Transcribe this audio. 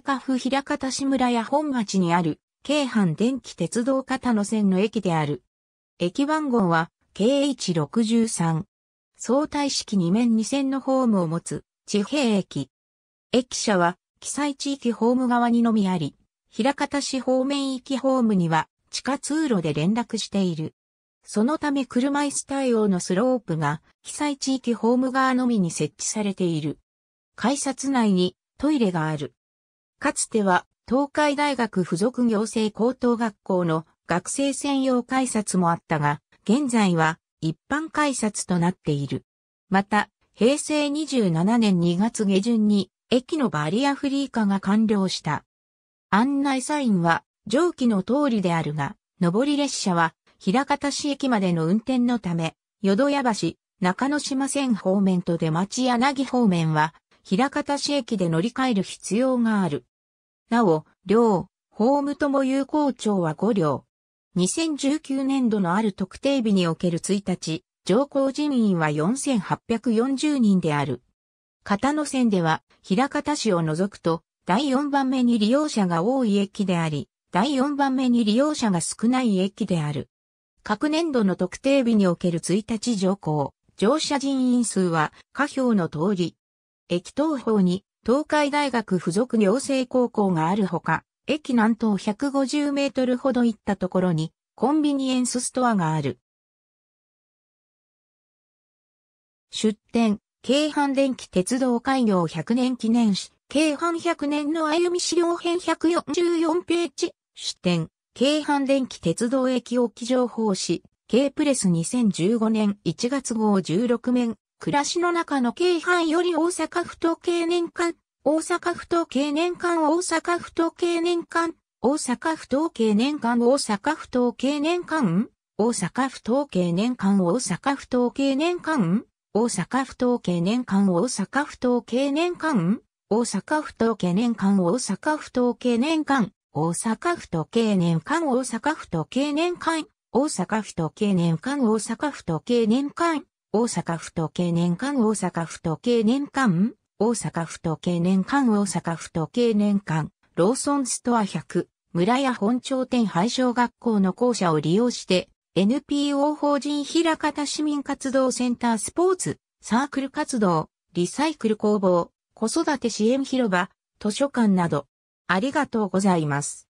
高府平方市村や本町にある、京阪電気鉄道片野線の駅である。駅番号は、KH63。相対式2面2線のホームを持つ、地平駅。駅舎は、記載地域ホーム側にのみあり、平方市方面行きホームには、地下通路で連絡している。そのため車椅子対応のスロープが、被災地域ホーム側のみに設置されている。改札内にトイレがある。かつては東海大学附属行政高等学校の学生専用改札もあったが、現在は一般改札となっている。また、平成27年2月下旬に駅のバリアフリー化が完了した。案内サインは上記の通りであるが、上り列車は平方市駅までの運転のため、淀屋橋、中野島線方面と出町柳方面は平方市駅で乗り換える必要がある。なお、両、ホームとも有効庁は5両。2019年度のある特定日における1日、乗降人員は4840人である。片野線では、平方市を除くと、第4番目に利用者が多い駅であり、第4番目に利用者が少ない駅である。各年度の特定日における1日乗降、乗車人員数は、下表の通り、駅東方に東海大学附属行政高校があるほか、駅南東150メートルほど行ったところにコンビニエンスストアがある。出店、京阪電気鉄道開業100年記念誌、京阪100年の歩み資料編144ページ、出店、京阪電気鉄道駅置き情報誌、K プレス2015年1月号16面、暮らしの中の京阪より大阪府と経年間、大阪府と経年間大阪府と経年間、大阪府と経年間大阪府と経年間大阪府と経年間大阪府と経年間大阪府と経年間大阪府と経年間大阪府と経年間大阪府と経年間大阪府と経年間大阪府と経年間大阪府と経年間大阪府統計年間大阪府時計年間大阪府時計年間大阪府時計年間大阪府時計年間ローソンストア100村屋本町店廃小学校の校舎を利用して NPO 法人平方市民活動センタースポーツサークル活動リサイクル工房子育て支援広場図書館などありがとうございます。